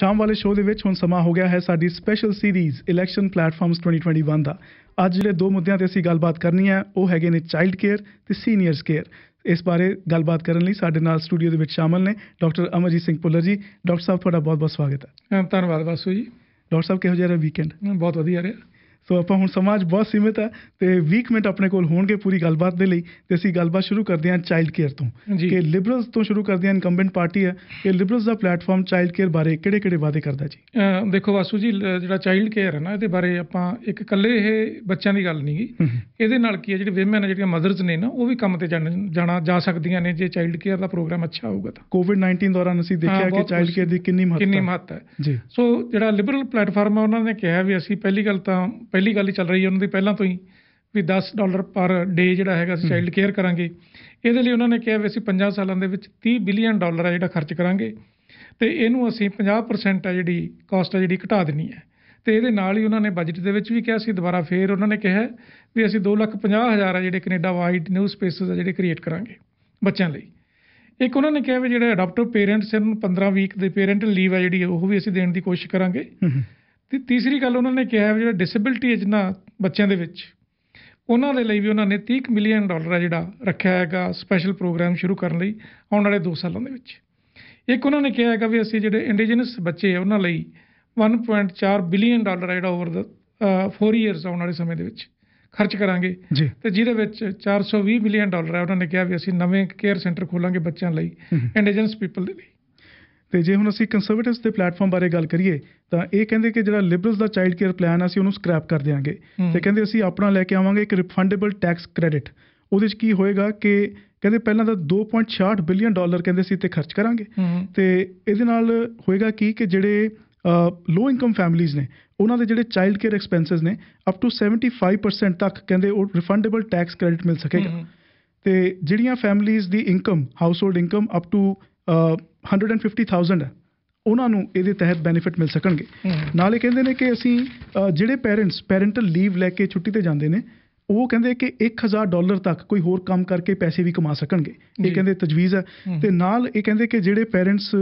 ਸ਼ਾਮ ਵਾਲੇ ਸ਼ੋਅ ਦੇ ਵਿੱਚ ਹੁਣ ਸਮਾਂ ਹੋ ਗਿਆ ਹੈ ਸਾਡੀ ਸਪੈਸ਼ਲ ਸੀਰੀਜ਼ ਇਲੈਕਸ਼ਨ ਪਲੈਟਫਾਰਮਸ 2021 ਦਾ ਅੱਜ ਜਿਹੜੇ ਦੋ ਮੁੱਦਿਆਂ ਤੇ ਅਸੀਂ ਗੱਲਬਾਤ ਕਰਨੀ ਹੈ ਉਹ ਹੈਗੇ ਨੇ ਚਾਈਲਡ ਕੇਅਰ ਤੇ ਸੀਨੀਅਰਸ ਕੇਅਰ ਇਸ ਬਾਰੇ ਗੱਲਬਾਤ ਕਰਨ ਲਈ ਸਾਡੇ ਨਾਲ ਸਟੂਡੀਓ ਦੇ ਵਿੱਚ ਸ਼ਾਮਲ ਨੇ ਡਾਕਟਰ ਅਮਰਜੀਤ ਸਿੰਘ ਪੁੱਲਰ ਜੀ ਡਾਕਟਰ ਸਾਹਿਬ ਤੁਹਾਡਾ ਬਹੁਤ-ਬਹੁਤ ਸਵਾਗਤ ਹੈ ਧੰਨਵਾਦ ਵਾਸੂ ਜੀ ਡਾਕਟਰ ਸਾਹਿਬ ਕਿਹੋ ਜਿਹਾ ਰਿਹਾ ਵੀਕਐਂਡ ਬਹੁਤ ਵਧੀਆ ਰਿਹਾ ਸੋ ਆਪਾਂ ਹੁਣ ਸਮਾਜ ਬਹੁਤ ਸੀਮਿਤ ਹੈ ਤੇ 20 ਮਿੰਟ ਆਪਣੇ ਕੋਲ ਹੋਣਗੇ ਪੂਰੀ ਗੱਲਬਾਤ ਦੇ ਲਈ ਤੇ ਅਸੀਂ ਗੱਲਬਾਤ ਸ਼ੁਰੂ ਕਰਦੇ ਹਾਂ ਚਾਈਲਡ ਕੇਅਰ ਤੋਂ ਕਿ ਲਿਬਰਲਸ ਤੋਂ ਸ਼ੁਰੂ ਕਰਦੇ ਹਾਂ ਇਨਕੰਬੈਂਟ ਪਾਰਟੀ ਹੈ ਕਿ ਲਿਬਰਲਸ ਦਾ ਪਲੇਟਫਾਰਮ ਚਾਈਲਡ ਕੇਅਰ ਬਾਰੇ ਕਿਹੜੇ-ਕਿਹੜੇ ਵਾਅਦੇ ਕਰਦਾ ਜੀ ਦੇਖੋ ਵਾਸੂ ਜੀ ਜਿਹੜਾ ਚਾਈਲਡ ਕੇਅਰ ਹੈ ਨਾ ਇਹਦੇ ਬਾਰੇ ਆਪਾਂ ਇੱਕ ਇਕੱਲੇ ਇਹ ਬੱਚਿਆਂ ਦੀ ਗੱਲ ਨਹੀਂਗੀ ਇਹਦੇ ਨਾਲ ਕੀ ਹੈ ਜਿਹੜੇ ਵਿਮਨ ਜਿਹੜੀਆਂ ਮਦਰਸ ਨੇ ਨਾ ਉਹ ਵੀ ਕੰਮ ਤੇ ਜਾਣਾ ਜਾ ਸਕਦੀਆਂ ਨੇ ਜੇ ਚਾਈਲਡ ਕੇਅਰ ਦਾ ਪ੍ਰੋਗਰਾਮ ਅੱਛਾ ਹੋਊਗਾ ਤਾਂ ਕੋਵਿਡ-19 ਦੌਰਾਨ ਅਸੀਂ ਦੇਖਿਆ ਕਿ ਚਾਈਲਡ ਕੇਅਰ ਦੀ ਕਿੰਨੀ ਮਹੱਤਤਾ ਕਿੰਨੀ ਮਹੱਤਤਾ ਹੈ ਸੋ ਜਿਹੜਾ ਲਿਬਰਲ ਪਲੇਟਫਾਰਮ ਹੈ ਉਹਨਾਂ ਨੇ ਕਿਹਾ ਵੀ ਅਸੀਂ ਪਹਿਲੀ ਗੱਲ ਤਾਂ ਪਹਿਲੀ ਗੱਲ ਹੀ ਚੱਲ ਰਹੀ ਹੈ ਉਹਨਾਂ ਦੀ ਪਹਿਲਾਂ ਤੋਂ ਹੀ ਵੀ 10 ਡਾਲਰ ਪਰ ਡੇ ਜਿਹੜਾ ਹੈਗਾ ਅਸੀਂ ਚਾਈਲਡ ਕੇਅਰ ਕਰਾਂਗੇ ਇਹਦੇ ਲਈ ਉਹਨਾਂ ਨੇ ਕਿਹਾ ਵੀ ਅਸੀਂ 50 ਸਾਲਾਂ ਦੇ ਵਿੱਚ 30 ਬਿਲੀਅਨ ਡਾਲਰ ਆ ਜਿਹੜਾ ਖਰਚ ਕਰਾਂਗੇ ਤੇ ਇਹਨੂੰ ਅਸੀਂ 50% ਆ ਜਿਹੜੀ ਕਾਸਟ ਆ ਜਿਹੜੀ ਘਟਾ ਦੇਣੀ ਹੈ ਤੇ ਇਹਦੇ ਨਾਲ ਹੀ ਉਹਨਾਂ ਨੇ ਬਜਟ ਦੇ ਵਿੱਚ ਵੀ ਕਿਹਾ ਸੀ ਦੁਬਾਰਾ ਫੇਰ ਉਹਨਾਂ ਨੇ ਕਿਹਾ ਵੀ ਅਸੀਂ 2,50,000 ਆ ਜਿਹੜੇ ਕੈਨੇਡਾ ਵਾਈਡ ਨਿਊ ਸਪੇਸਸ ਆ ਜਿਹੜੇ ਕ੍ਰੀਏਟ ਕਰਾਂਗੇ ਬੱਚਿਆਂ ਲਈ ਇੱਕ ਉਹਨਾਂ ਨੇ ਕਿਹਾ ਵੀ ਜਿਹੜੇ ਅਡਾਪਟਿਵ ਪੇਰੈਂਟਸ ਇਹਨਾਂ ਨੂੰ 15 ਵੀਕ ਦੇ ਪੇਰੈਂਟਲ ਲੀਵ ਆ ਜਿਹੜੀ ਉਹ ਵੀ ਅਸੀਂ ਦੇਣ ਦੀ ਕੋਸ਼ਿਸ਼ ਕਰਾਂਗੇ ਤੇ ਤੀਸਰੀ ਗੱਲ ਉਹਨਾਂ ਨੇ ਕਿਹਾ ਜਿਹੜਾ ਡਿਸੇਬਿਲਟੀ ਹੈ ਜਿਹਨਾਂ ਬੱਚਿਆਂ ਦੇ ਵਿੱਚ ਉਹਨਾਂ ਦੇ ਲਈ ਵੀ ਉਹਨਾਂ ਨੇ 30 ਮਿਲੀਅਨ ਡਾਲਰ ਹੈ ਜਿਹੜਾ ਰੱਖਿਆ ਹੈਗਾ ਸਪੈਸ਼ਲ ਪ੍ਰੋਗਰਾਮ ਸ਼ੁਰੂ ਕਰਨ ਲਈ ਆਉਣ ਵਾਲੇ 2 ਸਾਲਾਂ ਦੇ ਵਿੱਚ ਇੱਕ ਉਹਨਾਂ ਨੇ ਕਿਹਾ ਹੈਗਾ ਵੀ ਅਸੀਂ ਜਿਹੜੇ ਇੰਡੀਜਨਸ ਬੱਚੇ ਆ ਉਹਨਾਂ ਲਈ 1.4 ਬਿਲੀਅਨ ਡਾਲਰ ਜਿਹੜਾ ਓਵਰ ਦਾ 4 ਇਅਰਸ ਆਉਣ ਵਾਲੇ ਸਮੇਂ ਦੇ ਵਿੱਚ ਖਰਚ ਕਰਾਂਗੇ ਤੇ ਜਿਹਦੇ ਵਿੱਚ 420 ਮਿਲੀਅਨ ਡਾਲਰ ਹੈ ਉਹਨਾਂ ਨੇ ਕਿਹਾ ਵੀ ਅਸੀਂ ਨਵੇਂ ਕੇਅਰ ਸੈਂਟਰ ਖੋਲਾਂਗੇ ਬੱਚਿਆਂ ਲਈ ਇੰਡੀਜਨਸ ਪੀਪਲ ਦੇ ਲਈ ਤੇ ਜੇ ਹੁਣ ਅਸੀਂ ਕੰਜ਼ਰਵੇਟਿਵਸ ਦੇ ਪਲੇਟਫਾਰਮ ਬਾਰੇ ਗੱਲ ਕਰੀਏ ਤਾਂ ਇਹ ਕਹਿੰਦੇ ਕਿ ਜਿਹੜਾ ਲਿਬਰਲਸ ਦਾ ਚਾਈਲਡ ਕੇਅਰ ਪਲਾਨ ਆ ਸੀ ਉਹਨੂੰ ਸਕ੍ਰੈਪ ਕਰ ਦੇਵਾਂਗੇ ਤੇ ਕਹਿੰਦੇ ਅਸੀਂ ਆਪਣਾ ਲੈ ਕੇ ਆਵਾਂਗੇ ਇੱਕ ਰਿਫੰਡੇਬਲ ਟੈਕਸ ਕ੍ਰੈਡਿਟ ਉਹਦੇ ਵਿੱਚ ਕੀ ਹੋਏਗਾ ਕਿ ਕਹਿੰਦੇ ਪਹਿਲਾਂ ਤਾਂ 2.68 ਬਿਲੀਅਨ ਡਾਲਰ ਕਹਿੰਦੇ ਸੀ ਤੇ ਖਰਚ ਕਰਾਂਗੇ ਤੇ ਇਹਦੇ ਨਾਲ ਹੋਏਗਾ ਕੀ ਕਿ ਜਿਹੜੇ ਲੋ ਇਨਕਮ ਫੈਮਿਲੀਜ਼ ਨੇ ਉਹਨਾਂ ਦੇ ਜਿਹੜੇ ਚਾਈਲਡ ਕੇਅਰ ਐਕਸਪੈਂਸਸ ਨੇ ਅਪ ਟੂ 75% ਤੱਕ ਕਹਿੰਦੇ ਉਹ ਰਿਫੰਡੇਬਲ ਟੈਕਸ ਕ੍ਰੈਡਿਟ ਮਿਲ ਸਕੇਗਾ ਤੇ ਜਿਹੜੀਆਂ ਫੈਮਿਲੀਜ਼ ਦੀ income household income up to 150000 ਹੈ ਉਹਨਾਂ ਨੂੰ ਇਹਦੇ ਤਹਿਤ ਬੈਨੀਫਿਟ ਮਿਲ ਸਕਣਗੇ ਨਾਲੇ ਕਹਿੰਦੇ ਨੇ ਕਿ ਅਸੀਂ ਜਿਹੜੇ ਪੈਰੈਂਟਸ ਪੈਰੈਂਟਲ ਲੀਵ ਲੈ ਕੇ ਛੁੱਟੀ ਤੇ ਜਾਂਦੇ ਨੇ ਉਹ ਕਹਿੰਦੇ ਕਿ 1000 ਡਾਲਰ ਤੱਕ ਕੋਈ ਹੋਰ ਕੰਮ ਕਰਕੇ ਪੈਸੇ ਵੀ ਕਮਾ ਸਕਣਗੇ ਇਹ ਕਹਿੰਦੇ ਤਜਵੀਜ਼ ਹੈ ਤੇ ਨਾਲ ਇਹ ਕਹਿੰਦੇ ਕਿ ਜਿਹੜੇ ਪੈਰੈਂਟਸ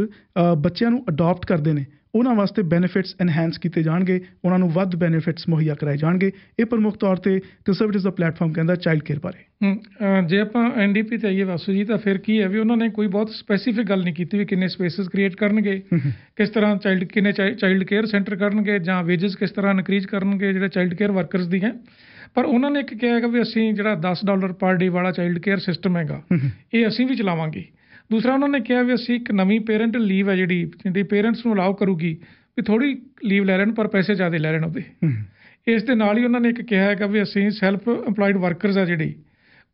ਬੱਚਿਆਂ ਨੂੰ ਅਡਾਪਟ ਕਰਦੇ ਨੇ ਉਹਨਾਂ ਵਾਸਤੇ ਬੈਨੀਫਿਟਸ ਐਨਹਾਂਸ ਕੀਤੇ ਜਾਣਗੇ ਉਹਨਾਂ ਨੂੰ ਵੱਧ ਬੈਨੀਫਿਟਸ ਮੁਹੱਈਆ ਕਰਾਏ ਜਾਣਗੇ ਇਹ ਪ੍ਰਮੁੱਖ ਤੌਰ ਤੇ ਕੰਸਰਵੇਟਿਵਸ ਦਾ ਪਲੇਟਫਾਰਮ ਕਹਿੰਦਾ ਚਾਈਲਡ ਕੇਅਰ ਬਾਰੇ ਜੇ ਆਪਾਂ ਐਨਡੀਪੀ ਤੇ ਆਈਏ ਵਾਸੂ ਜੀ ਤਾਂ ਫਿਰ ਕੀ ਹੈ ਵੀ ਉਹਨਾਂ ਨੇ ਕੋਈ ਬਹੁਤ ਸਪੈਸੀਫਿਕ ਗੱਲ ਨਹੀਂ ਕੀਤੀ ਵੀ ਕਿੰਨੇ ਸਪੇਸਸ ਕ੍ਰੀਏਟ ਕਰਨਗੇ ਕਿਸ ਤਰ੍ਹਾਂ ਚਾਈਲਡ ਕਿੰਨੇ ਚਾਈਲਡ ਕੇਅਰ ਸੈਂਟਰ ਕਰਨਗੇ ਜਾਂ ਵੇਜਸ ਕਿਸ ਤਰ੍ਹਾਂ ਇਨਕਰੀਜ਼ ਕਰਨਗੇ ਜਿਹੜੇ ਚਾਈਲਡ ਕੇਅਰ ਵਰਕਰਸ ਦੀ ਹੈ ਪਰ ਉਹਨਾਂ ਨੇ ਇੱਕ ਕਿਹਾ ਹੈਗਾ ਵੀ ਅਸੀਂ ਜਿਹੜਾ 10 ਡਾਲਰ ਪਰ ਡੇ ਵਾਲਾ ਚਾਈਲਡ ਕੇਅਰ ਸਿਸਟਮ ਹੈਗਾ ਇਹ ਅਸੀਂ ਵੀ ਚਲਾਵਾਂਗੇ ਦੂਸਰਾ ਉਹਨਾਂ ਨੇ ਕਿਹਾ ਵੀ ਅਸੀਂ ਇੱਕ ਨਵੀਂ ਪੇਰੈਂਟ ਲੀਵ ਹੈ ਜਿਹੜੀ ਜਿਹੜੀ ਪੇਰੈਂਟਸ ਨੂੰ ਅਲਾਉ ਕਰੂਗੀ ਵੀ ਥੋੜੀ ਲੀਵ ਲੈ ਲੈਣ ਪਰ ਪੈਸੇ ਜ਼ਿਆਦਾ ਲੈ ਲੈਣ ਉਹਦੇ ਇਸ ਦੇ ਨਾਲ ਹੀ ਉਹਨਾਂ ਨੇ ਇੱਕ ਕਿਹਾ ਹੈਗਾ ਵੀ ਅਸੀਂ ਸੈਲਫ ਏਮਪਲੋਇਡ ਵਰਕਰਸ ਆ ਜਿਹੜੇ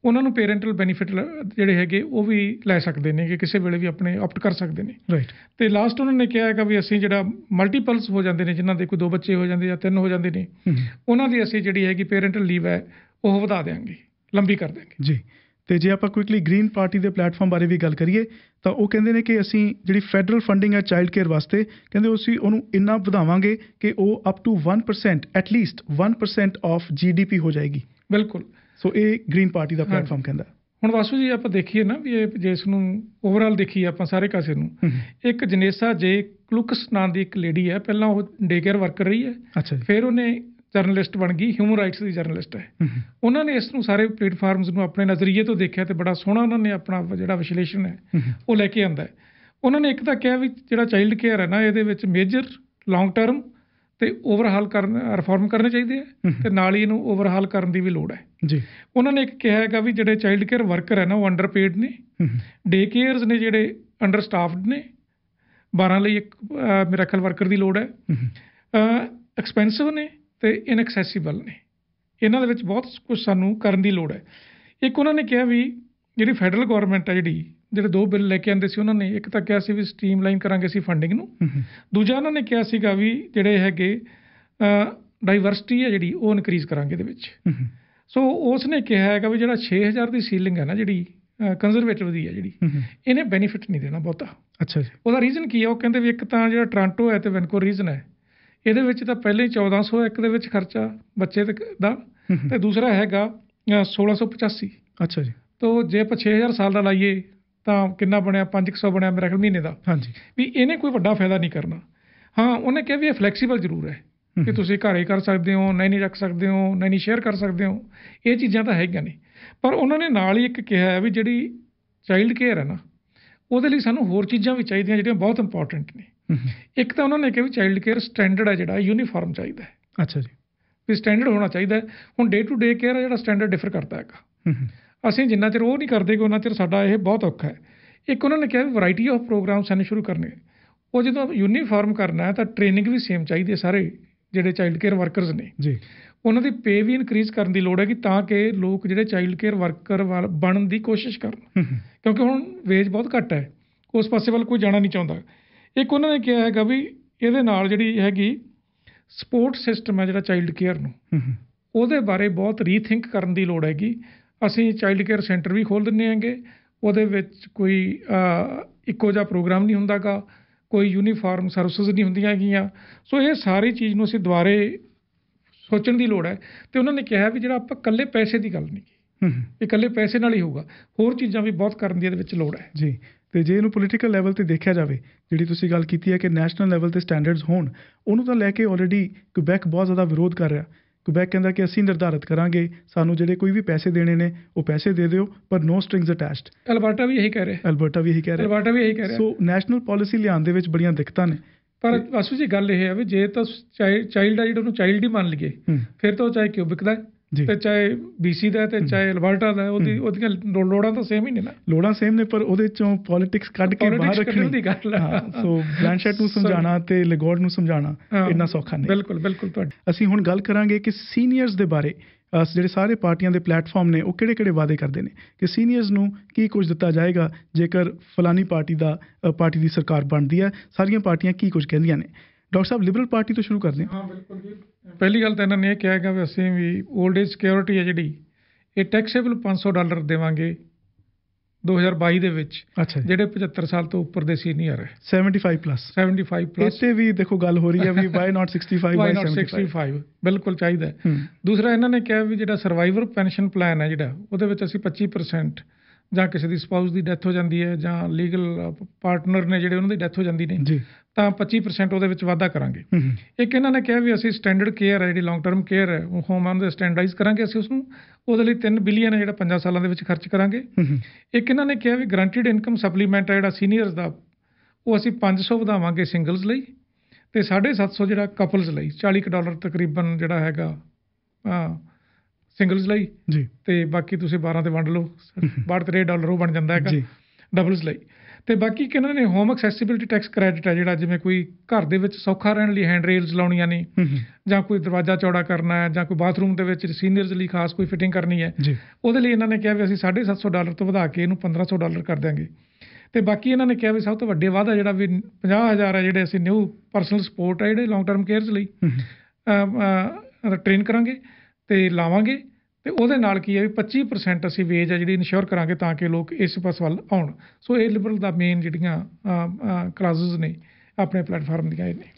ਉਹਨਾਂ ਨੂੰ ਪੇਰੈਂਟਲ ਬੈਨੀਫਿਟ ਜਿਹੜੇ ਹੈਗੇ ਉਹ ਵੀ ਲੈ ਸਕਦੇ ਨੇ ਕਿ ਕਿਸੇ ਵੇਲੇ ਵੀ ਆਪਣੇ ਆਪਟ ਕਰ ਸਕਦੇ ਨੇ ਰਾਈਟ ਤੇ ਲਾਸਟ ਉਹਨਾਂ ਨੇ ਕਿਹਾ ਹੈਗਾ ਵੀ ਅਸੀਂ ਜਿਹੜਾ ਮਲਟੀਪਲਸ ਹੋ ਜਾਂਦੇ ਨੇ ਜਿਨ੍ਹਾਂ ਦੇ ਕੋਈ ਦੋ ਬੱਚੇ ਹੋ ਜਾਂਦੇ ਜਾਂ ਤਿੰਨ ਹੋ ਜਾਂਦੇ ਨੇ ਉਹਨਾਂ ਦੀ ਅਸੀਂ ਜਿਹੜੀ ਹੈਗੀ ਪੇਰੈਂਟਲ ਲੀਵ ਹੈ ਉਹ ਵਧਾ ਦੇਾਂਗੇ ਲੰਬੀ ਕਰ ਦੇਾਂਗੇ ਜੀ ਤੇ ਜੇ ਆਪਾਂ ਕੁਇਕਲੀ ਗ੍ਰੀਨ ਪਾਰਟੀ ਦੇ ਪਲੇਟਫਾਰਮ ਬਾਰੇ ਵੀ ਗੱਲ ਕਰੀਏ ਤਾਂ ਉਹ ਕਹਿੰਦੇ ਨੇ ਕਿ ਅਸੀਂ ਜਿਹੜੀ ਫੈਡਰਲ ਫੰਡਿੰਗ ਹੈ ਚਾਈਲਡ ਕੇਅਰ ਵਾਸਤੇ ਕਹਿੰਦੇ ਅਸੀਂ ਉਹਨੂੰ ਇੰਨਾ ਵਧਾਵਾਂਗੇ ਕਿ ਉਹ up to 1% at least 1% of GDP ਹੋ ਜਾਏਗੀ ਬਿਲਕੁਲ ਸੋ ਇਹ ਗ੍ਰੀਨ ਪਾਰਟੀ ਦਾ ਪਲੇਟਫਾਰਮ ਕਹਿੰਦਾ ਹੁਣ ਵਾਸੂ ਜੀ ਆਪਾਂ ਦੇਖੀਏ ਨਾ ਵੀ ਇਹ ਇਸ ਨੂੰ ਓਵਰਆਲ ਦੇਖੀਏ ਆਪਾਂ ਸਾਰੇ ਕਾਸੇ ਨੂੰ ਇੱਕ ਜਨੇਸਾ ਜੇ ਕਲੁਕਸ ਨਾਂ ਦੀ ਇੱਕ ਲੇਡੀ ਹੈ ਪਹਿਲਾਂ ਉਹ ਡੇ ਕੇਅਰ ਵਰਕਰ ਰਹੀ ਹੈ ਫਿਰ ਉਹਨੇ ਜਰਨਲਿਸਟ ਬਣ ਗਈ ਹਿਊਮਨ ਰਾਈਟਸ ਦੀ ਜਰਨਲਿਸਟ ਹੈ ਉਹਨਾਂ ਨੇ ਇਸ ਨੂੰ ਸਾਰੇ ਪਲੇਟਫਾਰਮਸ ਨੂੰ ਆਪਣੇ ਨਜ਼ਰੀਏ ਤੋਂ ਦੇਖਿਆ ਤੇ ਬੜਾ ਸੋਹਣਾ ਉਹਨਾਂ ਨੇ ਆਪਣਾ ਜਿਹੜਾ ਵਿਸ਼ਲੇਸ਼ਣ ਹੈ ਉਹ ਲੈ ਕੇ ਆਂਦਾ ਹੈ ਉਹਨਾਂ ਨੇ ਇੱਕ ਤਾਂ ਕਿਹਾ ਵੀ ਜਿਹੜਾ ਚਾਈਲਡ ਕੇਅਰ ਹੈ ਨਾ ਇਹਦੇ ਵਿੱਚ ਮੇਜਰ ਲੌਂਗ ਟਰਮ ਤੇ ਓਵਰਹਾਲ ਕਰਨ ਰਿਫਾਰਮ ਕਰਨੇ ਚਾਹੀਦੇ ਆ ਤੇ ਨਾਲ ਹੀ ਇਹਨੂੰ ਓਵਰਹਾਲ ਕਰਨ ਦੀ ਵੀ ਲੋੜ ਹੈ ਜੀ ਉਹਨਾਂ ਨੇ ਇੱਕ ਕਿਹਾ ਹੈਗਾ ਵੀ ਜਿਹੜੇ ਚਾਈਲਡ ਕੇਅਰ ਵਰਕਰ ਹੈ ਨਾ ਉਹ ਅੰਡਰਪੇਡ ਨੇ ਡੇ ਕੇਅਰਸ ਨੇ ਜਿਹੜੇ ਅੰਡਰ ਸਟਾਫਡ ਨੇ 12 ਲਈ ਇੱਕ ਮੇਰਾ ਖਲ ਵਰਕਰ ਦੀ ਲੋੜ ਹੈ ਐਕਸਪੈਂਸਿਵ ਨੇ ਤੇ ਇਨਐਕਸੈਸੀਬਲ ਨੇ ਇਹਨਾਂ ਦੇ ਵਿੱਚ ਬਹੁਤ ਕੁਝ ਸਾਨੂੰ ਕਰਨ ਦੀ ਲੋੜ ਹੈ ਇੱਕ ਉਹਨਾਂ ਨੇ ਕਿਹਾ ਵੀ ਜਿਹੜੀ ਫੈਡਰਲ ਗਵਰਨਮੈਂਟ ਹੈ ਜਿਹੜੀ ਜਿਹੜੇ ਦੋ ਬਿੱਲ ਲੈ ਕੇ ਆਂਦੇ ਸੀ ਉਹਨਾਂ ਨੇ ਇੱਕ ਤਾਂ ਕਿਹਾ ਸੀ ਵੀ ਸਟ੍ਰੀਮਲਾਈਨ ਕਰਾਂਗੇ ਅਸੀਂ ਫੰਡਿੰਗ ਨੂੰ ਦੂਜਾ ਉਹਨਾਂ ਨੇ ਕਿਹਾ ਸੀਗਾ ਵੀ ਜਿਹੜੇ ਹੈਗੇ ਡਾਈਵਰਸਿਟੀ ਹੈ ਜਿਹੜੀ ਉਹ ਇਨਕਰੀਜ਼ ਕਰਾਂਗੇ ਦੇ ਵਿੱਚ ਸੋ ਉਸ ਨੇ ਕਿਹਾ ਹੈਗਾ ਵੀ ਜਿਹੜਾ 6000 ਦੀ ਸੀਲਿੰਗ ਹੈ ਨਾ ਜਿਹੜੀ ਕੰਜ਼ਰਵੇਟਿਵ ਦੀ ਹੈ ਜਿਹੜੀ ਇਹਨੇ ਬੈਨੀਫਿਟ ਨਹੀਂ ਦੇਣਾ ਬਹੁਤਾ ਅੱਛਾ ਜੀ ਉਹਦਾ ਰੀਜ਼ਨ ਕੀ ਹੈ ਉਹ ਕਹਿੰਦੇ ਵੀ ਇੱਕ ਤਾਂ ਜਿਹੜਾ ਟ੍ਰਾਂਟੋ ਹੈ ਤੇ ਵੈਨਕੂਵਰ ਰੀਜਨ ਹੈ ਇਹਦੇ ਵਿੱਚ ਤਾਂ ਪਹਿਲੇ ਹੀ 1401 ਦੇ ਵਿੱਚ ਖਰਚਾ ਬੱਚੇ ਦਾ ਤੇ ਦੂਸਰਾ ਹੈਗਾ 1685 ਅੱਛਾ ਜੀ ਤੋਂ ਜੇ ਆਪਾਂ 6000 ਸਾਲ ਦਾ ਲਾਈਏ ਤਾਂ ਕਿੰਨਾ ਬਣਿਆ 500 ਬਣਿਆ ਮੇਰੇ ਖਿਆਲ ਮਹੀਨੇ ਦਾ ਹਾਂਜੀ ਵੀ ਇਹਨੇ ਕੋਈ ਵੱਡਾ ਫਾਇਦਾ ਨਹੀਂ ਕਰਨਾ ਹਾਂ ਉਹਨੇ ਕਿਹਾ ਵੀ ਇਹ ਫਲੈਕਸੀਬਲ ਜ਼ਰੂਰ ਹੈ ਕਿ ਤੁਸੀਂ ਘਰ ਹੀ ਕਰ ਸਕਦੇ ਹੋ ਨਹੀਂ ਨਹੀਂ ਰੱਖ ਸਕਦੇ ਹੋ ਨਹੀਂ ਨਹੀਂ ਸ਼ੇਅਰ ਕਰ ਸਕਦੇ ਹੋ ਇਹ ਚੀਜ਼ਾਂ ਤਾਂ ਹੈਗੀਆਂ ਨੇ ਪਰ ਉਹਨਾਂ ਨੇ ਨਾਲ ਹੀ ਇੱਕ ਕਿਹਾ ਹੈ ਵੀ ਜਿਹੜੀ ਚਾਈਲਡ ਕੇਅਰ ਹੈ ਨਾ ਉਹਦੇ ਲਈ ਸਾਨੂੰ ਹੋਰ ਚੀਜ਼ਾਂ ਵੀ ਚਾਹੀਦੀਆਂ ਜਿਹੜੀਆਂ ਬਹੁਤ ਇੰਪੋਰਟੈਂਟ ਨੇ ਇੱਕ ਤਾਂ ਉਹਨਾਂ ਨੇ ਕਿਹਾ ਵੀ ਚਾਈਲਡ ਕੇਅਰ ਸਟੈਂਡਰਡ ਹੈ ਜਿਹੜਾ ਯੂਨੀਫਾਰਮ ਚਾਹੀਦਾ ਹੈ ਅੱਛਾ ਜੀ ਵੀ ਸਟੈਂਡਰਡ ਹੋਣਾ ਚਾਹੀਦਾ ਹੁਣ ਡੇ ਟੂ ਡੇ ਕੇਅਰ ਜਿਹੜਾ ਸਟੈਂਡਰਡ ਡਿਫਰ ਕਰਦਾ ਹੈਗਾ ਅਸੀਂ ਜਿੰਨਾ ਚਿਰ ਉਹ ਨਹੀਂ ਕਰਦੇ ਕਿ ਉਹਨਾਂ ਚਿਰ ਸਾਡਾ ਇਹ ਬਹੁਤ ਔਖਾ ਹੈ ਇੱਕ ਉਹਨਾਂ ਨੇ ਕਿਹਾ ਵੀ ਵੈਰਾਈਟੀ ਆਫ ਪ੍ਰੋਗਰਾਮਸ ਸਾਨੂੰ ਸ਼ੁਰੂ ਕਰਨੇ ਉਹ ਜਦੋਂ ਯੂਨੀਫਾਰਮ ਕਰਨਾ ਹੈ ਤਾਂ ਟ੍ਰੇਨਿੰਗ ਵੀ ਸੇਮ ਚਾਹੀਦੀ ਹੈ ਸਾਰੇ ਜਿਹੜੇ ਚਾਈਲਡ ਕੇਅਰ ਵਰਕਰਸ ਨੇ ਜੀ ਉਹਨਾਂ ਦੀ ਪੇ ਵੀ ਇਨਕਰੀਜ਼ ਕਰਨ ਦੀ ਲੋੜ ਹੈ ਕਿ ਤਾਂ ਕਿ ਲੋਕ ਜਿਹੜੇ ਚਾਈਲਡ ਕੇਅਰ ਵਰਕਰ ਬਣਨ ਦੀ ਕੋਸ਼ਿਸ਼ ਕਰਨ ਕਿਉਂਕਿ ਹੁਣ ਵੇਜ ਬਹੁਤ ਘੱਟ ਹੈ ਉਸ ਪਾਸੇ ਵੱਲ ਕੋਈ ਜਾਣਾ ਨਹੀਂ ਚਾਹੁੰਦਾ ਇੱਕ ਉਹਨਾਂ ਨੇ ਕਿਹਾ ਹੈਗਾ ਵੀ ਇਹਦੇ ਨਾਲ ਜਿਹੜੀ ਹੈਗੀ ਸਪੋਰਟ ਸਿਸਟਮ ਹੈ ਜਿਹੜਾ ਚਾਈਲਡ ਕੇਅਰ ਨੂੰ ਉਹਦੇ ਬਾਰੇ ਬਹੁਤ ਰੀਥਿੰਕ ਕਰਨ ਦੀ ਲੋੜ ਹੈਗੀ ਅਸੀਂ ਚਾਈਲਡ ਕੇਅਰ ਸੈਂਟਰ ਵੀ ਖੋਲ ਦਿੰਨੇ ਹੈਗੇ ਉਹਦੇ ਵਿੱਚ ਕੋਈ ਇੱਕੋ ਜਿਹਾ ਪ੍ਰੋਗਰਾਮ ਨਹੀਂ ਹੁੰਦਾਗਾ ਕੋਈ ਯੂਨੀਫਾਰਮ ਸਰਵਿਸਿਜ਼ ਨਹੀਂ ਹੁੰਦੀਆਂ ਹੈਗੀਆਂ ਸੋ ਇਹ ਸਾਰੀ ਚੀਜ਼ ਨੂੰ ਅਸੀਂ ਦੁਬਾਰੇ ਸੋਚਣ ਦੀ ਲੋੜ ਹੈ ਤੇ ਉਹਨਾਂ ਨੇ ਕਿਹਾ ਵੀ ਜਿਹੜਾ ਆਪਾਂ ਇਕੱਲੇ ਪੈਸੇ ਦੀ ਗੱਲ ਨਹੀਂ ਇਹ ਇਕੱਲੇ ਪੈਸੇ ਨਾਲ ਹੀ ਹੋਊਗਾ ਹੋਰ ਚੀਜ਼ਾਂ ਵੀ ਬਹੁਤ ਕਰਨ ਦੀ ਇਹਦੇ ਵਿੱਚ ਲੋੜ ਹੈ ਜੀ ਤੇ ਜੇ ਇਹਨੂੰ ਪੋਲੀਟੀਕਲ ਲੈਵਲ 'ਤੇ ਦੇਖਿਆ ਜਾਵੇ ਜਿਹੜੀ ਤੁਸੀਂ ਗੱਲ ਕੀਤੀ ਹੈ ਕਿ ਨੈਸ਼ਨਲ ਲੈਵਲ 'ਤੇ ਸਟੈਂਡਰਡਸ ਹੋਣ ਉਹਨੂੰ ਤਾਂ ਲੈ ਕੇ ਆਲਰੇਡੀ ਕੁਬੈਕ ਬਹੁਤ ਜ਼ਿਆਦਾ ਵਿਰੋਧ ਕਰ ਰਿਹਾ ਕੁਬੈਕ ਕਹਿੰਦਾ ਕਿ ਅਸੀਂ ਨਿਰਧਾਰਤ ਕਰਾਂਗੇ ਸਾਨੂੰ ਜਿਹੜੇ ਕੋਈ ਵੀ ਪੈਸੇ ਦੇਣੇ ਨੇ ਉਹ ਪੈਸੇ ਦੇ ਦਿਓ ਪਰ ਨੋ ਸਟ੍ਰਿੰਗਸ ਅਟੈਚਡ ਅਲਬਰਟਾ ਵੀ ਇਹੀ ਕਹਿ ਰਿਹਾ ਅਲਬਰਟਾ ਵੀ ਇਹੀ ਕਹਿ ਰਿਹਾ ਅਲਬਰਟਾ ਵੀ ਇਹੀ ਕਹਿ ਰਿਹਾ ਸੋ ਨੈਸ਼ਨਲ ਪਾਲਿਸੀ ਲਿਆਉਣ ਦੇ ਵਿੱਚ ਬੜੀਆਂ ਦਿੱਕਤਾਂ ਨੇ ਪਰ ਅਸੂ ਜੀ ਗੱਲ ਇਹ ਹੈ ਵੀ ਜੇ ਤਾਂ ਚਾਈਲਡ ਆ ਜਿਹੜਾ ਉਹਨੂੰ ਚਾਈਲਡ ਹੀ ਮੰਨ ਲਈਏ ਫਿਰ ਤਾਂ ਉਹ ਚਾਹੇ ਵਿਕਦਾ ਹੈ ਤੇ ਚਾਹੇ ਬੀਸੀ ਦਾ ਤੇ ਚਾਹੇ ਅਲਬਰਟਾ ਦਾ ਉਹਦੀ ਉਹਦੀਆਂ ਲੋੜਾਂ ਤਾਂ ਸੇਮ ਹੀ ਨੇ ਨਾ ਲੋੜਾਂ ਸੇਮ ਨੇ ਪਰ ਉਹਦੇ ਚੋਂ ਪੋਲਿਟਿਕਸ ਕੱਢ ਕੇ ਬਾਹਰ ਰੱਖਣ ਦੀ ਗੱਲ ਆ ਸੋ ਬਲੈਂਸ਼ਟ ਨੂੰ ਸਮਝਾਣਾ ਤੇ ਲੈਗੋਰਡ ਨੂੰ ਸਮਝਾਣਾ ਇੰਨਾ ਸੌਖਾ ਨਹੀਂ ਬਿਲਕੁਲ ਬਿਲਕੁਲ ਤੁਹਾਡੀ ਅਸੀਂ ਹੁਣ ਗੱਲ ਕਰਾਂਗੇ ਕਿ ਸੀਨੀਅਰਸ ਦੇ ਬਾਰੇ ਜਿਹੜੇ ਸਾਰੇ ਪਾਰਟੀਆਂ ਦੇ ਪਲੇਟਫਾਰਮ ਨੇ ਉਹ ਕਿਹੜੇ-ਕਿਹੜੇ ਵਾਅਦੇ ਕਰਦੇ ਨੇ ਕਿ ਸੀਨੀਅਰਸ ਨੂੰ ਕੀ ਕੁਝ ਦਿੱਤਾ ਜਾਏਗਾ ਜੇਕਰ ਫਲਾਨੀ ਪਾਰਟੀ ਦਾ ਪਾਰਟੀ ਦੀ ਸਰਕਾਰ ਬਣਦੀ ਹੈ ਸਾਰੀਆਂ ਪਾਰਟੀਆਂ ਕੀ ਕੁਝ ਕਹਿੰਦੀਆਂ ਨੇ ਡਾਕਟਰ ਸਾਹਿਬ ਲਿਬਰਲ ਪਾਰਟੀ ਤੋਂ ਸ਼ੁਰੂ ਕਰਦੇ ਹਾਂ ਹਾਂ ਬਿਲਕੁਲ ਜੀ ਪਹਿਲੀ ਗੱਲ ਤਾਂ ਇਹਨਾਂ ਨੇ ਇਹ ਕਿਹਾ ਹੈਗਾ ਵੀ ਅਸੀਂ ਵੀ 올ਡ ਏਜ ਸਿਕਿਉਰਿਟੀ ਹੈ ਜਿਹੜੀ ਇਹ ਟੈਕਸੇਬਲ 500 ਡਾਲਰ ਦੇਵਾਂਗੇ 2022 ਦੇ ਵਿੱਚ ਜਿਹੜੇ 75 ਸਾਲ ਤੋਂ ਉੱਪਰ ਦੇ ਸੀਨੀਅਰ ਹੈ 75 ਪਲੱਸ 75 ਪਲੱਸ ਇੱਥੇ ਵੀ ਦੇਖੋ ਗੱਲ ਹੋ ਰਹੀ ਹੈ V why not 65 why not 65 ਬਿਲਕੁਲ ਚਾਹੀਦਾ ਦੂਸਰਾ ਇਹਨਾਂ ਨੇ ਕਿਹਾ ਵੀ ਜਿਹੜਾ ਸਰਵਾਈਵਰ ਪੈਨਸ਼ਨ ਪਲਾਨ ਹੈ ਜਿਹੜਾ ਉਹਦੇ ਵਿੱਚ ਅਸੀਂ 25% ਜਾਂ ਕਿਸੇ ਦੀ ਸਪਾਊਸ ਦੀ ਡੈਥ ਹੋ ਜਾਂਦੀ ਹੈ ਜਾਂ ਲੀਗਲ ਪਾਰਟਨਰ ਨੇ ਜਿਹੜੇ ਉਹਨਾਂ ਦੀ ਡੈਥ ਹੋ ਜਾਂਦੀ ਨੇ ਤਾਂ 25% ਉਹਦੇ ਵਿੱਚ ਵਾਧਾ ਕਰਾਂਗੇ ਇੱਕ ਇਹਨਾਂ ਨੇ ਕਿਹਾ ਵੀ ਅਸੀਂ ਸਟੈਂਡਰਡ ਕੇਅਰ ਹੈ ਜਿਹੜੀ ਲੌਂਗ ਟਰਮ ਕੇਅਰ ਹੈ ਉਹ ਹੋਮ ਆਨ ਦੇ ਸਟੈਂਡਰਡਾਈਜ਼ ਕਰਾਂਗੇ ਅਸੀਂ ਉਸ ਨੂੰ ਉਹਦੇ ਲਈ 3 ਬਿਲੀਅਨ ਹੈ ਜਿਹੜਾ 5 ਸਾਲਾਂ ਦੇ ਵਿੱਚ ਖਰਚ ਕਰਾਂਗੇ ਇੱਕ ਇਹਨਾਂ ਨੇ ਕਿਹਾ ਵੀ ਗਰੰਟੀਡ ਇਨਕਮ ਸਪਲੀਮੈਂਟ ਹੈ ਜਿਹੜਾ ਸੀਨੀਅਰਸ ਦਾ ਉਹ ਅਸੀਂ 500 ਵਧਾਵਾਂਗੇ ਸਿੰਗਲਸ ਲਈ ਤੇ 750 ਜਿਹੜਾ ਕਪਲਸ ਲਈ 40 ਡਾਲਰ ਤਕਰੀਬਨ ਜਿਹੜਾ ਹੈਗਾ ਆ ਸਿੰਗਲਸ ਲਈ ਜੀ ਤੇ ਬਾਕੀ ਤੁਸੀਂ 12 ਤੇ ਵੰਡ ਲਓ 63 ਡਾਲਰ ਉਹ ਬਣ ਜਾਂਦਾ ਹੈਗਾ ਡਬਲਸ ਲਈ ਤੇ ਬਾਕੀ ਕਿਹਨਾਂ ਨੇ ਹੋਮ ਐਕਸੈਸਿਬਿਲਟੀ ਟੈਕਸ ਕ੍ਰੈਡਿਟ ਹੈ ਜਿਹੜਾ ਜਿਵੇਂ ਕੋਈ ਘਰ ਦੇ ਵਿੱਚ ਸੌਖਾ ਰਹਿਣ ਲਈ ਹੈਂਡ ਰੇਲਸ ਲਾਉਣੀਆਂ ਨੇ ਜਾਂ ਕੋਈ ਦਰਵਾਜ਼ਾ ਚੌੜਾ ਕਰਨਾ ਹੈ ਜਾਂ ਕੋਈ ਬਾਥਰੂਮ ਦੇ ਵਿੱਚ ਸੀਨੀਅਰਸ ਲਈ ਖਾਸ ਕੋਈ ਫਿਟਿੰਗ ਕਰਨੀ ਹੈ ਉਹਦੇ ਲਈ ਇਹਨਾਂ ਨੇ ਕਿਹਾ ਵੀ ਅਸੀਂ 750 ਡਾਲਰ ਤੋਂ ਵਧਾ ਕੇ ਇਹਨੂੰ 1500 ਡਾਲਰ ਕਰ ਦਿਆਂਗੇ ਤੇ ਬਾਕੀ ਇਹਨਾਂ ਨੇ ਕਿਹਾ ਵੀ ਸਭ ਤੋਂ ਵੱਡੇ ਵਾਅਦਾ ਜਿਹੜਾ ਵੀ 50000 ਹੈ ਜਿਹੜੇ ਅਸੀਂ ਨਿਊ ਪਰਸਨਲ ਸਪੋਰਟ ਹੈ ਜਿਹੜੇ ਲੌਂਗ ਟਰਮ ਕੇਅਰਸ ਲਈ ਅ ਟ੍ਰੇਨ ਕਰਾਂਗੇ 'ਤੇ ਲਾਵਾਂਗੇ ਤੇ ਉਹਦੇ ਨਾਲ ਕੀ ਹੈ ਵੀ 25% ਅਸੀਂ ਵੇਜ ਆ ਜਿਹੜੀ ਇਨਸ਼ੋਰ ਕਰਾਂਗੇ ਤਾਂ ਕਿ ਲੋਕ ਇਸ ਪਾਸ ਵੱਲ ਆਉਣ ਸੋ ਇਹ ਲਿਬਰਲ ਦਾ ਮੇਨ ਜਿਹੜੀਆਂ ਕਲਾਸਿਸ ਨੇ ਆਪਣੇ ਪਲੈਟਫਾਰਮ ਦੀਆਂ ਇਹ ਨੇ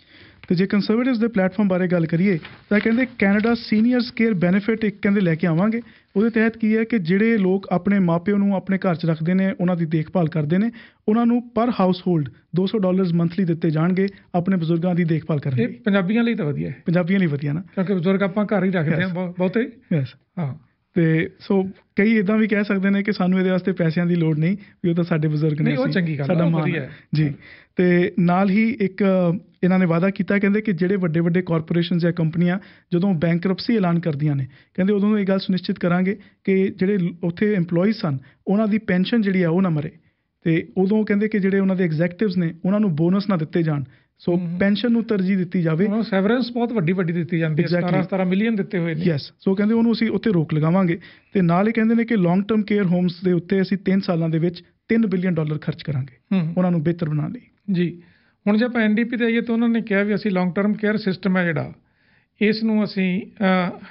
ਤੇ ਜੇ ਕੰਸਰਵੇਟਿਵਸ ਦੇ ਪਲੇਟਫਾਰਮ ਬਾਰੇ ਗੱਲ ਕਰੀਏ ਤਾਂ ਕਹਿੰਦੇ ਕੈਨੇਡਾ ਸੀਨੀਅਰ ਕੇਅਰ ਬੈਨੀਫਿਟ ਇੱਕ ਕਹਿੰਦੇ ਲੈ ਕੇ ਆਵਾਂਗੇ ਉਹਦੇ ਤਹਿਤ ਕੀ ਹੈ ਕਿ ਜਿਹੜੇ ਲੋਕ ਆਪਣੇ ਮਾਪਿਆਂ ਨੂੰ ਆਪਣੇ ਘਰ 'ਚ ਰੱਖਦੇ ਨੇ ਉਹਨਾਂ ਦੀ ਦੇਖਭਾਲ ਕਰਦੇ ਨੇ ਉਹਨਾਂ ਨੂੰ ਪਰ ਹਾਊਸਹੋਲਡ 200 ਡਾਲਰਸ ਮੰਥਲੀ ਦਿੱਤੇ ਜਾਣਗੇ ਆਪਣੇ ਬਜ਼ੁਰਗਾਂ ਦੀ ਦੇਖਭਾਲ ਕਰਨ ਲਈ ਇਹ ਪੰਜਾਬੀਆਂ ਲਈ ਤਾਂ ਵਧੀਆ ਹੈ ਪੰਜਾਬੀਆਂ ਲਈ ਵਧੀਆ ਨਾ ਕਿਉਂਕਿ ਬਜ਼ੁਰਗ ਆਪਾਂ ਘਰ ਹੀ ਰੱਖਦੇ ਆ ਬਹੁਤੇ ਯੈਸ ਹਾਂ ਤੇ ਸੋ ਕਈ ਇਦਾਂ ਵੀ ਕਹਿ ਸਕਦੇ ਨੇ ਕਿ ਸਾਨੂੰ ਇਹਦੇ ਵਾਸਤੇ ਪੈਸਿਆਂ ਦੀ ਲੋੜ ਨਹੀਂ ਵੀ ਉਹ ਤਾਂ ਸਾਡੇ ਬਜ਼ੁਰਗ ਨੇ ਸੀ ਸਾਡਾ ਮਾਨ ਜੀ ਤੇ ਨਾਲ ਹੀ ਇੱਕ ਇਹਨਾਂ ਨੇ ਵਾਅਦਾ ਕੀਤਾ ਕਹਿੰਦੇ ਕਿ ਜਿਹੜੇ ਵੱਡੇ ਵੱਡੇ ਕਾਰਪੋਰੇਸ਼ਨਸ ਜਾਂ ਕੰਪਨੀਆਂ ਜਦੋਂ ਬੈਂਕਰਪਸੀ ਐਲਾਨ ਕਰਦੀਆਂ ਨੇ ਕਹਿੰਦੇ ਉਦੋਂ ਇਹ ਗੱਲ ਸੁਨਿਸ਼ਚਿਤ ਕਰਾਂਗੇ ਕਿ ਜਿਹੜੇ ਉੱਥੇ EMPLOYEES ਸਨ ਉਹਨਾਂ ਦੀ ਪੈਨਸ਼ਨ ਜਿਹੜੀ ਆ ਉਹ ਨਾ ਮਰੇ ਤੇ ਉਦੋਂ ਕਹਿੰਦੇ ਕਿ ਜਿਹੜੇ ਉਹਨਾਂ ਦੇ ਐਗਜ਼ੈਕਟਿਵਸ ਨੇ ਉਹਨਾਂ ਨੂੰ ਬੋਨਸ ਨਾ ਦਿੱਤੇ ਜਾਣ ਸੋ ਪੈਨਸ਼ਨ mm-hmm. ਨੂੰ ਤਰਜੀਹ ਦਿੱਤੀ ਜਾਵੇ ਉਹਨਾਂ ਸੈਵਰੈਂਸ ਬਹੁਤ ਵੱਡੀ ਵੱਡੀ ਦਿੱਤੀ ਜਾਂਦੀ ਹੈ 17 17 ਮਿਲੀਅਨ ਦਿੱਤੇ ਹੋਏ ਨੇ ਯੈਸ ਸੋ ਕਹਿੰਦੇ ਉਹਨੂੰ ਅਸੀਂ ਉੱਥੇ ਰੋਕ ਲਗਾਵਾਂਗੇ ਤੇ ਨਾਲ ਹੀ ਕਹਿੰਦੇ ਨੇ ਕਿ ਲੌਂਗ ਟਰਮ ਕੇਅਰ ਹੋਮਸ ਦੇ ਉੱਤੇ ਅਸੀਂ 3 ਸਾਲਾਂ ਦੇ ਵਿੱਚ 3 ਬਿਲੀਅਨ ਡਾਲਰ ਖਰਚ ਕਰਾਂਗੇ ਉਹਨਾਂ ਨੂੰ ਬਿਹਤਰ ਬਣਾਉਣ ਲਈ ਜੀ ਹੁਣ ਜੇ ਆਪਾਂ ਐਨਡੀਪੀ ਤੇ ਆਈਏ ਤਾਂ ਉਹਨਾਂ ਨੇ ਕਿਹਾ ਵੀ ਅਸੀਂ ਲੌਂਗ ਟਰਮ ਕੇਅਰ ਸਿਸਟਮ ਹੈ ਜਿਹੜਾ ਇਸ ਨੂੰ ਅਸੀਂ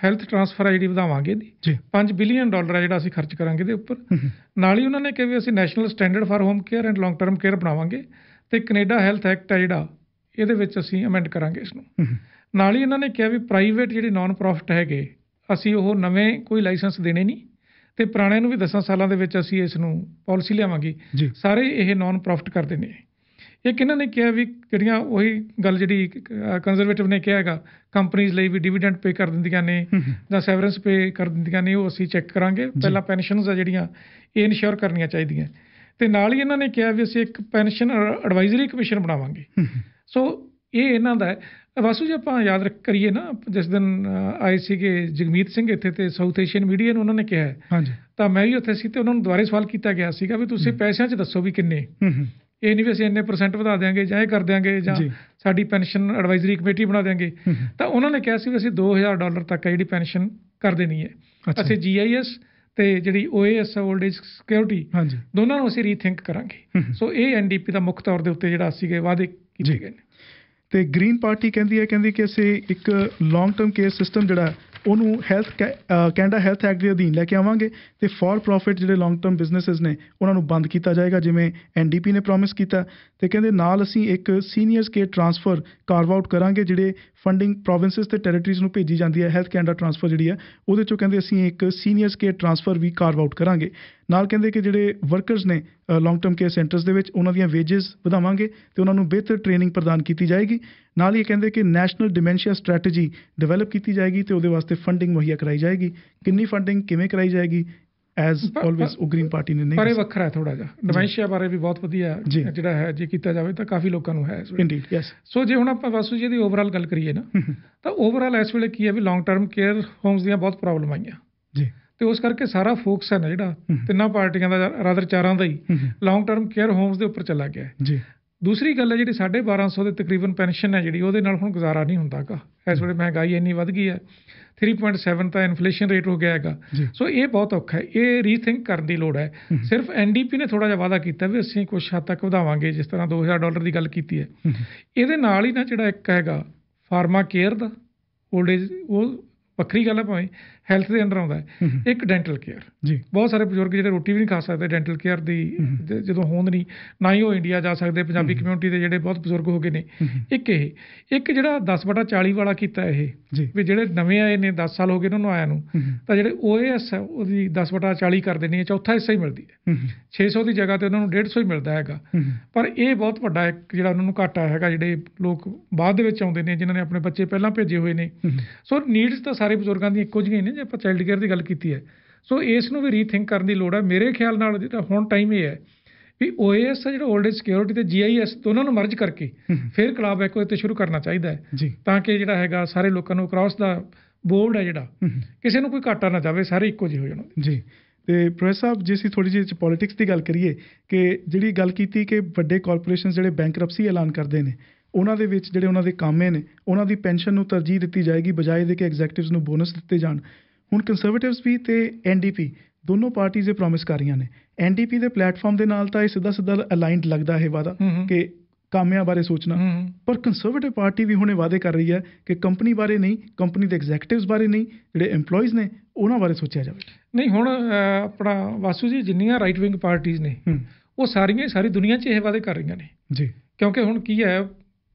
ਹੈਲਥ ਟਰਾਂਸਫਰ ਆਈਡੀ ਵਧਾਵਾਂਗੇ ਜੀ 5 ਬਿਲੀਅਨ ਡਾਲਰ ਹੈ ਜਿਹੜਾ ਅਸੀਂ ਖਰਚ ਕਰਾਂਗੇ ਦੇ ਉੱਪਰ ਨਾਲ ਹੀ ਉਹਨਾਂ ਨੇ ਕਿਹਾ ਵੀ ਅਸੀਂ national standard for home care and long term care ਬਣਾਵਾਂਗੇ ਤੇ ਕੈਨੇਡਾ ਹੈਲਥ ਐਕਟ ਹੈ ਜਿਹੜਾ ਇਹਦੇ ਵਿੱਚ ਅਸੀਂ ਅਮੈਂਡ ਕਰਾਂਗੇ ਇਸ ਨੂੰ ਨਾਲ ਹੀ ਇਹਨਾਂ ਨੇ ਕਿਹਾ ਵੀ ਪ੍ਰਾਈਵੇਟ ਜਿਹੜੇ ਨਾਨ ਪ੍ਰੋਫਿਟ ਹੈਗੇ ਅਸੀਂ ਉਹ ਨਵੇਂ ਕੋਈ ਲਾਇਸੈਂਸ ਦੇਣੇ ਨਹੀਂ ਤੇ ਪੁਰਾਣੇ ਨੂੰ ਵੀ 10 ਸਾਲਾਂ ਦੇ ਵਿੱਚ ਅਸੀਂ ਇਸ ਨੂੰ ਪਾਲਿਸੀ ਲਿਆਵਾਂਗੇ ਸਾਰੇ ਇਹ ਨਾਨ ਪ੍ਰੋਫਿਟ ਕਰਦੇ ਨੇ ਇਹ ਕਿਹਨਾਂ ਨੇ ਕਿਹਾ ਵੀ ਜਿਹੜੀਆਂ ਉਹੀ ਗੱਲ ਜਿਹੜੀ ਕੰਜ਼ਰਵੇਟਿਵ ਨੇ ਕਿਹਾ ਹੈਗਾ ਕੰਪਨੀਆਂ ਲਈ ਵੀ ਡਿਵੀਡੈਂਡ ਪੇ ਕਰ ਦਿੰਦੀਆਂ ਨੇ ਜਾਂ ਸੈਵਰੈਂਸ ਪੇ ਕਰ ਦਿੰਦੀਆਂ ਨੇ ਉਹ ਅਸੀਂ ਚੈੱਕ ਕਰਾਂਗੇ ਪਹਿਲਾਂ ਪੈਨਸ਼ਨਸ ਆ ਜਿਹੜੀਆਂ ਇਹ ਇਨਸ਼ੋਰ ਕਰਨੀਆਂ ਚਾਹੀਦੀਆਂ ਤੇ ਨਾਲ ਹੀ ਇਹਨਾਂ ਨੇ ਕਿਹਾ ਵੀ ਅਸੀਂ ਇੱਕ ਪੈਨਸ਼ਨ ਐਡਵਾਈਜ਼ਰੀ ਕਮਿਸ਼ਨ ਬਣਾਵਾਂਗੇ ਸੋ ਇਹ ਇਹਨਾਂ ਦਾ ਵਾਸੂ ਜੀ ਆਪਾਂ ਯਾਦ ਕਰੀਏ ਨਾ ਜਿਸ ਦਿਨ ਆਏ ਸੀਗੇ ਜਗਮੀਤ ਸਿੰਘ ਇੱਥੇ ਤੇ ਸਾਊਥ ਏਸ਼ੀਅਨ ਮੀਡੀਆ ਨੂੰ ਉਹਨਾਂ ਨੇ ਕਿਹਾ ਹਾਂਜੀ ਤਾਂ ਮੈਂ ਵੀ ਉੱਥੇ ਸੀ ਤੇ ਉਹਨਾਂ ਨੂੰ ਦੁਬਾਰੇ ਸਵਾਲ ਕੀਤਾ ਗਿਆ ਸੀਗਾ ਵੀ ਤੁਸੀਂ ਪੈਸਿਆਂ 'ਚ ਦੱਸੋ ਵੀ ਕਿੰਨੇ ਇਹ ਨਹੀਂ ਵੀ ਅਸੀਂ ਇੰਨੇ ਪਰਸੈਂਟ ਵਧਾ ਦੇਾਂਗੇ ਜਾਂ ਇਹ ਕਰ ਦੇਾਂਗੇ ਜਾਂ ਸਾਡੀ ਪੈਨਸ਼ਨ ਐਡਵਾਈਜ਼ਰੀ ਕਮੇਟੀ ਬਣਾ ਦੇਾਂਗੇ ਤਾਂ ਉਹਨਾਂ ਨੇ ਕਿਹਾ ਸੀ ਵੀ ਅਸੀਂ 2000 ਡਾਲਰ ਤੱਕ ਜਿਹੜੀ ਪੈਨਸ਼ਨ ਕਰ ਦੇਣੀ ਹੈ ਅਸੀਂ ਜੀਆਈਐਸ ਤੇ ਜਿਹੜੀ ਓਏਐਸ 올ਡ ਏਜ ਸਿਕਿਉਰਿਟੀ ਦੋਨਾਂ ਨੂੰ ਅਸੀਂ ਰੀਥਿੰਕ ਕਰਾਂਗੇ ਸੋ ਇਹ ਐਨਡੀਪੀ ਦਾ ਮੁੱਖ ਤੌਰ ਦੇ ਉੱਤੇ ਜਿਹੜਾ ਅਸੀਂ ਗਏ ਵਾਅਦੇ ਕੀਤੇ ਗਏ ਨੇ ਤੇ ਗ੍ਰੀਨ ਪਾਰਟੀ ਕਹਿੰਦੀ ਹੈ ਕਹਿੰਦੀ ਕਿ ਅਸੀਂ ਇੱਕ ਲੌਂਗ ਟਰਮ ਕੇਅਰ ਸਿਸਟਮ ਜਿਹੜਾ ਉਹਨੂੰ ਹੈਲਥ ਕੈਨੇਡਾ ਹੈਲਥ ਐਕਟ ਦੇ ਅਧੀਨ ਲੈ ਕੇ ਆਵਾਂਗੇ ਤੇ ਫॉर ਪ੍ਰੋਫਿਟ ਜਿਹੜੇ ਲੌਂਗ ਟਰਮ ਬਿਜ਼ਨੈਸਸ ਨੇ ਉਹਨਾਂ ਨੂੰ ਬੰਦ ਕੀਤਾ ਜਾਏਗਾ ਜਿਵੇਂ ਐਨਡੀਪੀ ਨੇ ਪ੍ਰੋਮਿਸ ਕੀਤਾ ਤੇ ਕਹਿੰਦੇ ਨਾਲ ਅਸੀਂ ਇੱਕ ਸੀਨੀਅਰਸ ਕੇ ਟ੍ਰਾਂਸਫਰ ਕਾਰਵ ਆਊਟ ਕਰਾਂਗੇ ਜਿਹੜੇ ਫੰਡਿੰਗ ਪ੍ਰੋਵਿੰਸਸ ਤੇ ਟੈਰੀਟਰੀਜ਼ ਨੂੰ ਭੇਜੀ ਜਾਂਦੀ ਹੈ ਹੈਲਥ ਕੈਨੇਡਾ ਟ੍ਰਾਂਸਫਰ ਜਿਹੜੀ ਹੈ ਉਹਦੇ ਚੋਂ ਕਹਿੰਦੇ ਅਸੀਂ ਇੱਕ ਸੀਨੀਅਰਸ ਕੇ ਟ੍ਰਾਂਸਫਰ ਵੀ ਕਾਰਵ ਆਊਟ ਕਰਾਂਗੇ ਨਾਲ ਕਹਿੰਦੇ ਕਿ ਜਿਹੜੇ ਵਰਕਰਸ ਨੇ ਲੌਂਗ ਟਰਮ ਕੇਅਰ ਸੈਂਟਰਸ ਦੇ ਵਿੱਚ ਉਹਨਾਂ ਦੀਆਂ ਵੇਜਸ ਵਧਾਵਾਂਗੇ ਤੇ ਉਹਨਾਂ ਨੂੰ ਬਿਹਤਰ ਟ੍ਰੇਨਿੰਗ ਪ੍ਰਦਾਨ ਕੀਤੀ ਜਾਏਗੀ ਨਾਲ ਹੀ ਇਹ ਕਹਿੰਦੇ ਕਿ ਨੈਸ਼ਨਲ ਡਿਮੈਂਸ਼ੀਆ ਸਟ੍ਰੈਟਜੀ ਡਿਵੈਲਪ ਕੀਤੀ ਜਾਏਗੀ ਤੇ ਉਹਦੇ ਵਾਸਤੇ ਫੰਡਿੰਗ ਮੁਹੱਈਆ ਕਰਾਈ ਜਾਏਗੀ ਕਿੰਨੀ ਫੰਡਿੰਗ ਕਿਵੇਂ ਕਰਾਈ ਜਾਏਗੀ ਐਸ ਆਲਵੇਸ ਉਹ ਗ੍ਰੀਨ ਪਾਰਟੀ ਨੇ ਨਹੀਂ ਪਰ ਇਹ ਵੱਖਰਾ ਹੈ ਥੋੜਾ ਜਿਹਾ ਡਿਮੈਂਸ਼ੀਆ ਬਾਰੇ ਵੀ ਬਹੁਤ ਵਧੀਆ ਜਿਹੜਾ ਹੈ ਜੇ ਕੀਤਾ ਜਾਵੇ ਤਾਂ ਕਾਫੀ ਲੋਕਾਂ ਨੂੰ ਹੈ ਇੰਡੀਡ ਯੈਸ ਸੋ ਜੇ ਹੁਣ ਆਪਾਂ ਵਾਸੂ ਜੀ ਦੀ ਓਵਰਆਲ ਗੱਲ ਕਰੀਏ ਨਾ ਤਾਂ ਓਵਰਆਲ ਇਸ ਵੇਲੇ ਕੀ ਹੈ ਵੀ ਲੌਂਗ ਟਰਮ ਕੇਅਰ ਹੋਮਸ ਦੀਆਂ ਬਹੁਤ ਪ੍ਰੋਬਲਮ ਆਈਆਂ ਜੀ ਤੇ ਉਸ ਕਰਕੇ ਸਾਰਾ ਫੋਕਸ ਹੈ ਨਾ ਜਿਹੜਾ ਤਿੰਨਾਂ ਪਾਰਟੀਆਂ ਦਾ ਰਾਦਰ ਚਾਰਾਂ ਦਾ ਹੀ ਲੌਂਗ ਟਰਮ ਕੇਅਰ ਹੋਮਸ ਦੇ ਉੱਪਰ ਚਲਾ ਗਿਆ ਜੀ ਦੂਸਰੀ ਗੱਲ ਹੈ ਜਿਹੜੀ 1250 ਦੇ ਤਕਰੀਬਨ ਪੈਨਸ਼ਨ ਹੈ ਜਿਹੜੀ ਉਹਦੇ ਨਾਲ ਹੁਣ ਗੁਜ਼ਾਰਾ ਨਹੀਂ ਹੁੰਦਾਗਾ ਇਸ ਵੇਲੇ ਮਹਿੰਗਾਈ ਇੰਨੀ ਵੱਧ ਗਈ ਹੈ 3.7 ਤਾਂ ਇਨਫਲੇਸ਼ਨ ਰੇਟ ਹੋ ਗਿਆ ਹੈਗਾ ਸੋ ਇਹ ਬਹੁਤ ਔਖਾ ਹੈ ਇਹ ਰੀਥਿੰਕ ਕਰਨ ਦੀ ਲੋੜ ਹੈ ਸਿਰਫ ਐਨਡੀਪੀ ਨੇ ਥੋੜਾ ਜਿਹਾ ਵਾਅਦਾ ਕੀਤਾ ਵੀ ਅਸੀਂ ਕੁਝ ਹੱਦ ਤੱਕ ਵਧਾਵਾਂਗੇ ਜਿਸ ਤਰ੍ਹਾਂ 2000 ਡਾਲਰ ਦੀ ਗੱਲ ਕੀਤੀ ਹੈ ਇਹਦੇ ਨਾਲ ਹੀ ਨਾ ਜਿਹੜਾ ਇੱਕ ਹੈਗਾ ਫਾਰਮਾ ਕੇਅਰ ਦਾ 올ਡ ਉਹ ਵੱਖਰੀ ਗੱਲ ਹੈ ਭਾਵੇਂ ਹੈਲਥ ਦੇ ਅੰਦਰ ਆਉਂਦਾ ਹੈ ਇੱਕ ਡੈਂਟਲ ਕੇਅਰ ਜੀ ਬਹੁਤ ਸਾਰੇ ਬਜ਼ੁਰਗ ਜਿਹੜੇ ਰੋਟੀ ਵੀ ਨਹੀਂ ਖਾ ਸਕਦੇ ਡੈਂਟਲ ਕੇਅਰ ਦੀ ਜਦੋਂ ਹੋਂਦ ਨਹੀਂ ਨਾ ਹੀ ਉਹ ਇੰਡੀਆ ਜਾ ਸਕਦੇ ਪੰਜਾਬੀ ਕਮਿਊਨਿਟੀ ਦੇ ਜਿਹੜੇ ਬਹੁਤ ਬਜ਼ੁਰਗ ਹੋ ਗਏ ਨੇ ਇੱਕ ਇਹ ਇੱਕ ਜਿਹੜਾ 10/40 ਵਾਲਾ ਕੀਤਾ ਇਹ ਵੀ ਜਿਹੜੇ ਨਵੇਂ ਆਏ ਨੇ 10 ਸਾਲ ਹੋ ਗਏ ਉਹਨਾਂ ਨੂੰ ਆਇਆਂ ਨੂੰ ਤਾਂ ਜਿਹੜੇ OAS ਹੈ ਉਹਦੀ 10/40 ਕਰ ਦੇਣੀ ਹੈ ਚੌਥਾ ਹਿੱਸਾ ਹੀ ਮਿਲਦੀ ਹੈ 600 ਦੀ ਜਗ੍ਹਾ ਤੇ ਉਹਨਾਂ ਨੂੰ 150 ਹੀ ਮਿਲਦਾ ਹੈਗਾ ਪਰ ਇਹ ਬਹੁਤ ਵੱਡਾ ਇੱਕ ਜਿਹੜਾ ਉਹਨਾਂ ਨੂੰ ਘਾਟਾ ਹੈਗਾ ਜਿਹੜੇ ਲੋਕ ਬਾਅਦ ਦੇ ਵਿੱਚ ਆਉਂਦੇ ਨੇ ਜਿਨ੍ਹਾਂ ਨੇ ਆਪਣੇ ਬੱਚੇ ਪਹਿਲਾਂ ਭੇਜੇ ਹੋਏ ਨੇ ਸੋ ਨੀਡਸ ਤਾਂ ਸਾਰੇ ਬਜ਼ੁਰਗਾਂ ਦੀਆਂ ਇੱਕੋ ਜਿਹੀਆਂ ਨੇ ਜੇ ਆਪਾਂ ਚਾਈਲਡ ਕੇਅਰ ਦੀ ਗੱਲ ਕੀਤੀ ਹੈ ਸੋ ਇਸ ਨੂੰ ਵੀ ਰੀਥਿੰਕ ਕਰਨ ਦੀ ਲੋੜ ਹੈ ਮੇਰੇ ਖਿਆਲ ਨਾਲ ਜਿਹੜਾ ਹੁਣ ਟਾਈਮ ਇਹ ਹੈ ਵੀ OAS ਜਿਹੜਾ 올ਡ ਏਜ ਸਿਕਿਉਰਿਟੀ ਤੇ GIS ਦੋਨਾਂ ਨੂੰ ਮਰਜ ਕਰਕੇ ਫਿਰ ਕਲਾਬ ਇੱਕੋ ਤੇ ਸ਼ੁਰੂ ਕਰਨਾ ਚਾਹੀਦਾ ਹੈ ਤਾਂ ਕਿ ਜਿਹੜਾ ਹੈਗਾ ਸਾਰੇ ਲੋਕਾਂ ਨੂੰ ਅਕ੍ਰੋਸ ਦਾ ਬੋਰਡ ਹੈ ਜਿਹੜਾ ਕਿਸੇ ਨੂੰ ਕੋਈ ਘਾਟਾ ਨਾ ਜਾਵੇ ਸਾਰੇ ਇੱਕੋ ਜਿਹੇ ਹੋ ਜਾਣ ਜੀ ਤੇ ਪ੍ਰੋਫੈਸਰ ਸਾਹਿਬ ਜੇ ਅਸੀਂ ਥੋੜੀ ਜਿਹੀ ਪੋਲਿਟਿਕਸ ਦੀ ਗੱਲ ਕਰੀਏ ਕਿ ਜਿਹੜੀ ਗੱਲ ਕੀਤੀ ਕਿ ਵੱਡੇ ਕਾਰਪੋਰੇਸ਼ਨਸ ਜਿਹੜੇ ਬੈਂਕਰਪਸੀ ਐਲਾਨ ਕਰਦੇ ਨੇ ਉਹਨਾਂ ਦੇ ਵਿੱਚ ਜਿਹੜੇ ਉਹਨਾਂ ਦੇ ਕਾਮੇ ਨੇ ਉਹਨਾਂ ਦੀ ਪੈਨਸ਼ਨ ਨੂੰ ਤਰਜੀਹ ਦਿੱਤੀ ਜਾਏਗੀ ਬਜਾਏ ਦੇ ਕਿ ਐਗਜ਼ੈਕਟਿਵਸ ਨੂੰ ਬੋਨਸ ਦਿੱਤੇ ਜਾਣ ਹੁਣ ਕੰਜ਼ਰਵੇਟਿਵਸ ਵੀ ਤੇ ਐਨਡੀਪੀ ਦੋਨੋਂ ਪਾਰਟੀਆਂ ਇਹ ਪ੍ਰੋਮਿਸ ਕਰ ਰਹੀਆਂ ਨੇ ਐਨਡੀਪੀ ਦੇ ਪਲੇਟਫਾਰਮ ਦੇ ਨਾਲ ਤਾਂ ਇਹ ਸਿੱਧਾ ਸਿੱਧਾ ਅਲਾਈਨਡ ਲੱਗਦਾ ਹੈ ਵਾਦਾ ਕਿ ਕਾਮਿਆਂ ਬਾਰੇ ਸੋਚਣਾ ਪਰ ਕੰਜ਼ਰਵੇਟਿਵ ਪਾਰਟੀ ਵੀ ਹੁਣੇ ਵਾਅਦੇ ਕਰ ਰਹੀ ਹੈ ਕਿ ਕੰਪਨੀ ਬਾਰੇ ਨਹੀਂ ਕੰਪਨੀ ਦੇ ਐਗਜ਼ੈਕਟਿਵਸ ਬਾਰੇ ਨਹੀਂ ਜਿਹੜੇ EMPLOYEES ਨੇ ਉਹਨਾਂ ਬਾਰੇ ਸੋਚਿਆ ਜਾਵੇ ਨਹੀਂ ਹੁਣ ਆਪਣਾ ਵਾਸੂ ਜੀ ਜਿੰਨੀਆਂ ਰਾਈਟ ਵਿੰਗ ਪਾਰਟੀਆਂ ਨੇ ਉਹ ਸਾਰੀਆਂ ਸਾਰੀ ਦੁਨੀਆ 'ਚ ਇਹ ਵਾਅਦੇ ਕਰ ਰਹੀਆਂ ਨੇ ਜੀ ਕਿਉਂਕਿ ਹੁਣ ਕੀ ਹੈ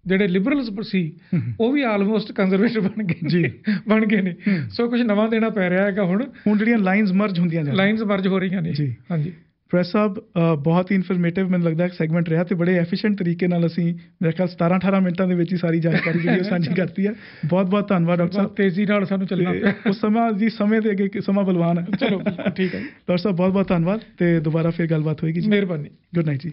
ਜਿਹੜੇ ਲਿਬਰਲਸ ਸੀ ਉਹ ਵੀ ਆਲਮੋਸਟ ਕੰਜ਼ਰਵੇਟਿਵ ਬਣ ਗਏ ਜੀ ਬਣ ਗਏ ਨੇ ਸੋ ਕੁਝ ਨਵਾਂ ਦੇਣਾ ਪੈ ਰਿਹਾ ਹੈਗਾ ਹੁਣ ਹੁਣ ਜਿਹੜੀਆਂ ਲਾਈਨਸ ਮਰਜ ਹੁੰਦੀਆਂ ਜਾਂਦੀਆਂ ਲਾਈਨਸ ਮਰਜ ਹੋ ਰਹੀਆਂ ਨੇ ਜੀ ਹਾਂਜੀ ਪ੍ਰੈਸ ਸਾਹਿਬ ਬਹੁਤ ਹੀ ਇਨਫੋਰਮੇਟਿਵ ਮੈਨੂੰ ਲੱਗਦਾ ਕਿ ਸੈਗਮੈਂਟ ਰਿਹਾ ਤੇ ਬੜੇ ਐਫੀਸ਼ੀਐਂਟ ਤਰੀਕੇ ਨਾਲ ਅਸੀਂ ਮੇਰੇ ਖਿਆਲ 17 18 ਮਿੰਟਾਂ ਦੇ ਵਿੱਚ ਹੀ ਸਾਰੀ ਜਾਣਕਾਰੀ ਜਿਹੜੀ ਸਾਂਝੀ ਕਰਤੀ ਹੈ ਬਹੁਤ ਬਹੁਤ ਧੰਨਵਾਦ ਡਾਕਟਰ ਸਾਹਿਬ ਤੇਜ਼ੀ ਨਾਲ ਸਾਨੂੰ ਚੱਲਣਾ ਪਿਆ ਉਸ ਸਮਾਂ ਦੀ ਸਮੇਂ ਦੇ ਅੱਗੇ ਸਮਾਂ ਬਲਵਾਨ ਹੈ ਚਲੋ ਠੀਕ ਹੈ ਡਾਕਟਰ ਸਾਹਿਬ ਬਹੁਤ ਬਹੁਤ ਧੰਨਵਾਦ ਤੇ ਦੁਬਾਰਾ ਫੇਰ ਗੱਲਬਾਤ ਹੋਏਗੀ ਜੀ ਮਿਹਰਬਾਨੀ ਗੁੱਡ ਨਾਈਟ ਜੀ